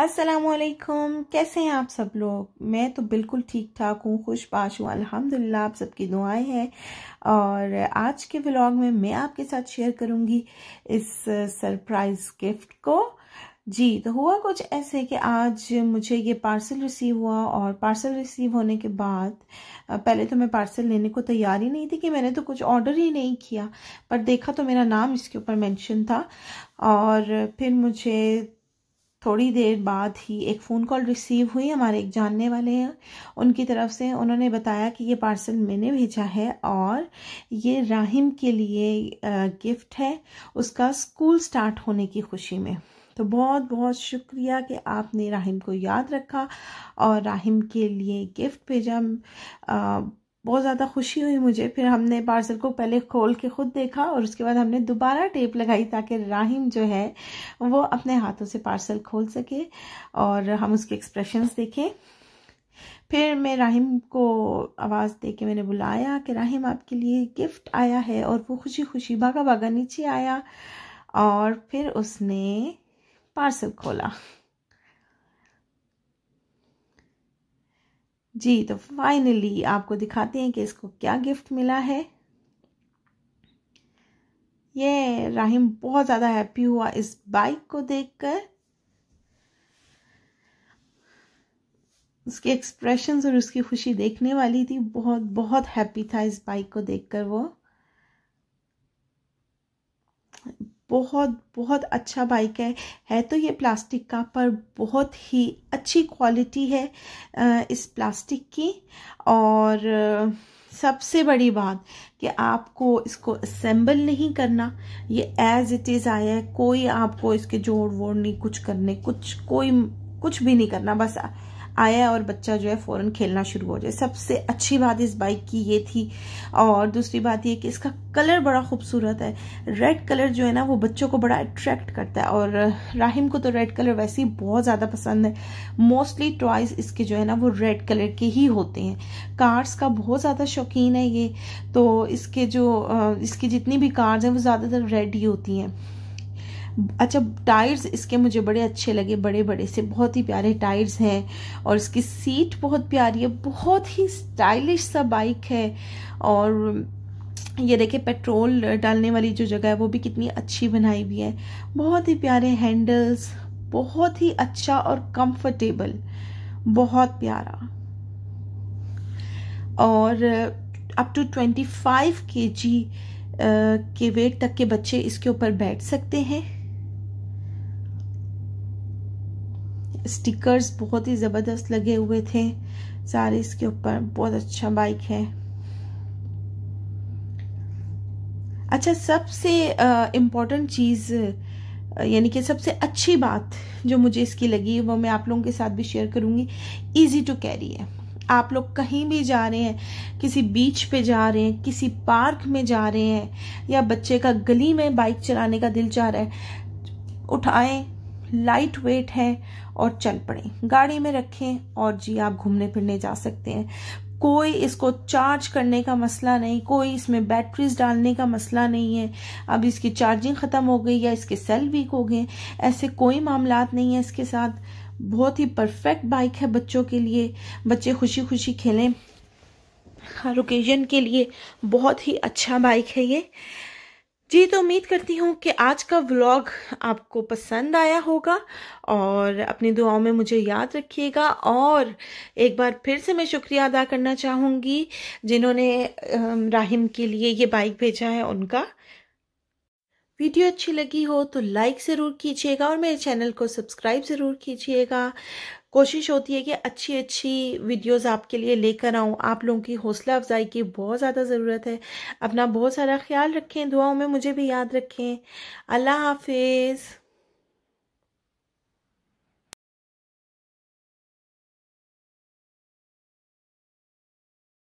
असलकुम कैसे हैं आप सब लोग मैं तो बिल्कुल ठीक ठाक हूँ खुश पाश हूँ अलहमदिल्ला आप सबकी दुआएं हैं और आज के व्लॉग में मैं आपके साथ शेयर करूँगी इस सरप्राइज़ गिफ्ट को जी तो हुआ कुछ ऐसे कि आज मुझे ये पार्सल रिसीव हुआ और पार्सल रिसीव होने के बाद पहले तो मैं पार्सल लेने को तैयार ही नहीं थी कि मैंने तो कुछ ऑर्डर ही नहीं किया पर देखा तो मेरा नाम इसके ऊपर मेंशन था और फिर मुझे थोड़ी देर बाद ही एक फ़ोन कॉल रिसीव हुई हमारे एक जानने वाले हैं उनकी तरफ से उन्होंने बताया कि ये पार्सल मैंने भेजा है और ये राहिम के लिए गिफ्ट है उसका स्कूल स्टार्ट होने की खुशी में तो बहुत बहुत शुक्रिया कि आपने राहिम को याद रखा और राहिम के लिए गिफ्ट भेजा बहुत ज़्यादा खुशी हुई मुझे फिर हमने पार्सल को पहले खोल के ख़ुद देखा और उसके बाद हमने दोबारा टेप लगाई ताकि राहिम जो है वो अपने हाथों से पार्सल खोल सके और हम उसके एक्सप्रेशंस देखें फिर मैं राहिम को आवाज़ दे के मैंने बुलाया कि राहिम आपके लिए गिफ्ट आया है और वो खुशी खुशी भागा भागा नीचे आया और फिर उसने पार्सल खोला जी तो फाइनली आपको दिखाते हैं कि इसको क्या गिफ्ट मिला है ये राहिम बहुत ज़्यादा हैप्पी हुआ इस बाइक को देखकर उसके एक्सप्रेशन और उसकी खुशी देखने वाली थी बहुत बहुत हैप्पी था इस बाइक को देखकर वो बहुत बहुत अच्छा बाइक है है तो ये प्लास्टिक का पर बहुत ही अच्छी क्वालिटी है इस प्लास्टिक की और सबसे बड़ी बात कि आपको इसको असेंबल नहीं करना ये एज इट इज़ आया है कोई आपको इसके जोड़ वोड़ नहीं कुछ करने कुछ कोई कुछ भी नहीं करना बस आया और बच्चा जो है फ़ौरन खेलना शुरू हो जाए सबसे अच्छी बात इस बाइक की ये थी और दूसरी बात ये कि इसका कलर बड़ा खूबसूरत है रेड कलर जो है ना वो बच्चों को बड़ा अट्रैक्ट करता है और राहिम को तो रेड कलर वैसे ही बहुत ज़्यादा पसंद है मोस्टली टॉयज इसके जो है ना वो रेड कलर के ही होते हैं कार्स का बहुत ज़्यादा शौकीन है ये तो इसके जो इसकी जितनी भी कार्स हैं वो ज़्यादातर रेड ही होती हैं अच्छा टायर्स इसके मुझे बड़े अच्छे लगे बड़े बड़े से बहुत ही प्यारे टायर्स हैं और इसकी सीट बहुत प्यारी है बहुत ही स्टाइलिश सा बाइक है और ये देखिए पेट्रोल डालने वाली जो जगह है वो भी कितनी अच्छी बनाई हुई है बहुत ही प्यारे हैंडल्स बहुत ही अच्छा और कंफर्टेबल बहुत प्यारा और अप टू ट्वेंटी फाइव के जी के वेट तक के बच्चे इसके ऊपर बैठ सकते हैं स्टिकर्स बहुत ही ज़बरदस्त लगे हुए थे सारे इसके ऊपर बहुत अच्छा बाइक है अच्छा सबसे इम्पॉर्टेंट चीज़ यानी कि सबसे अच्छी बात जो मुझे इसकी लगी वो मैं आप लोगों के साथ भी शेयर करूँगी ईजी टू कैरी है आप लोग कहीं भी जा रहे हैं किसी बीच पे जा रहे हैं किसी पार्क में जा रहे हैं या बच्चे का गली में बाइक चलाने का दिल चाह रहा है उठाएं लाइट वेट है और चल पड़े गाड़ी में रखें और जी आप घूमने फिरने जा सकते हैं कोई इसको चार्ज करने का मसला नहीं कोई इसमें बैटरीज डालने का मसला नहीं है अब इसकी चार्जिंग ख़त्म हो गई या इसके सेल वीक हो गए ऐसे कोई मामला नहीं है इसके साथ बहुत ही परफेक्ट बाइक है बच्चों के लिए बच्चे खुशी खुशी खेलें हर ओकेजन के लिए बहुत ही अच्छा बाइक है ये जी तो उम्मीद करती हूँ कि आज का व्लॉग आपको पसंद आया होगा और अपनी दुआओं में मुझे याद रखिएगा और एक बार फिर से मैं शुक्रिया अदा करना चाहूँगी जिन्होंने राहिम के लिए ये बाइक भेजा है उनका वीडियो अच्छी लगी हो तो लाइक ज़रूर कीजिएगा और मेरे चैनल को सब्सक्राइब ज़रूर कीजिएगा कोशिश होती है कि अच्छी अच्छी वीडियोस आपके लिए लेकर आऊँ आप लोगों की हौसला अफजाई की बहुत ज़्यादा ज़रूरत है अपना बहुत सारा ख्याल रखें दुआओं में मुझे भी याद रखें अल्लाह हाफिज़